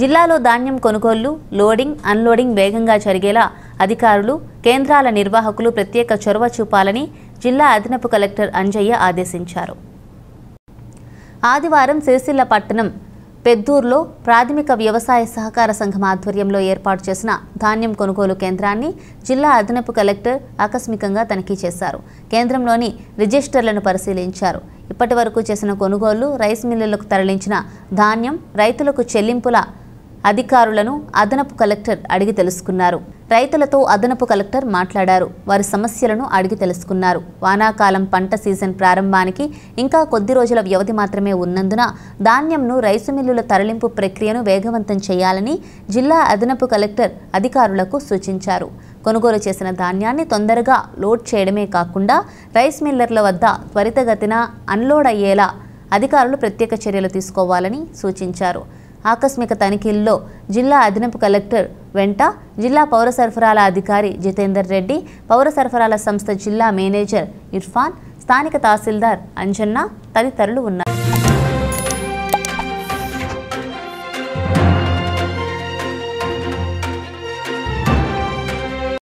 జిల్లాలో ధాన్యం కొనుగోళ్లు లోడింగ్ అన్లోడింగ్ వేగంగా జరిగేలా అధికారులు కేంద్రాల నిర్వాహకులు ప్రత్యేక చొరవ చూపాలని జిల్లా అదనపు కలెక్టర్ అంజయ్య ఆదేశించారు ఆదివారం సిరిసిల్ల పట్టణం పెద్దూరులో ప్రాథమిక వ్యవసాయ సహకార సంఘం ఆధ్వర్యంలో ఏర్పాటు చేసిన ధాన్యం కొనుగోలు కేంద్రాన్ని జిల్లా అదనపు కలెక్టర్ ఆకస్మికంగా తనిఖీ చేశారు కేంద్రంలోని రిజిస్టర్లను పరిశీలించారు ఇప్పటి చేసిన కొనుగోళ్లు రైస్ మిల్లులకు తరలించిన ధాన్యం రైతులకు చెల్లింపుల అధికారులను అదనపు కలెక్టర్ అడిగి తెలుసుకున్నారు రైతులతో అదనపు కలెక్టర్ మాట్లాడారు వారి సమస్యలను అడిగి తెలుసుకున్నారు వానాకాలం పంట సీజన్ ప్రారంభానికి ఇంకా కొద్ది రోజుల వ్యవధి మాత్రమే ఉన్నందున ధాన్యంను రైసు మిల్లుల తరలింపు ప్రక్రియను వేగవంతం చేయాలని జిల్లా అదనపు కలెక్టర్ అధికారులకు సూచించారు కొనుగోలు చేసిన ధాన్యాన్ని తొందరగా లోడ్ చేయడమే కాకుండా రైస్ మిల్లర్ల వద్ద త్వరితగతిన అన్లోడ్ అయ్యేలా అధికారులు ప్రత్యేక చర్యలు తీసుకోవాలని సూచించారు ఆకస్మిక తనిఖీల్లో జిల్లా అదనపు కలెక్టర్ వెంట జిల్లా పౌర సరఫరాల అధికారి జితేందర్ రెడ్డి పౌర సరఫరాల సంస్థ జిల్లా మేనేజర్ ఇర్ఫాన్ స్థానిక తహసీల్దార్ అంజన్న తదితరులు ఉన్నారు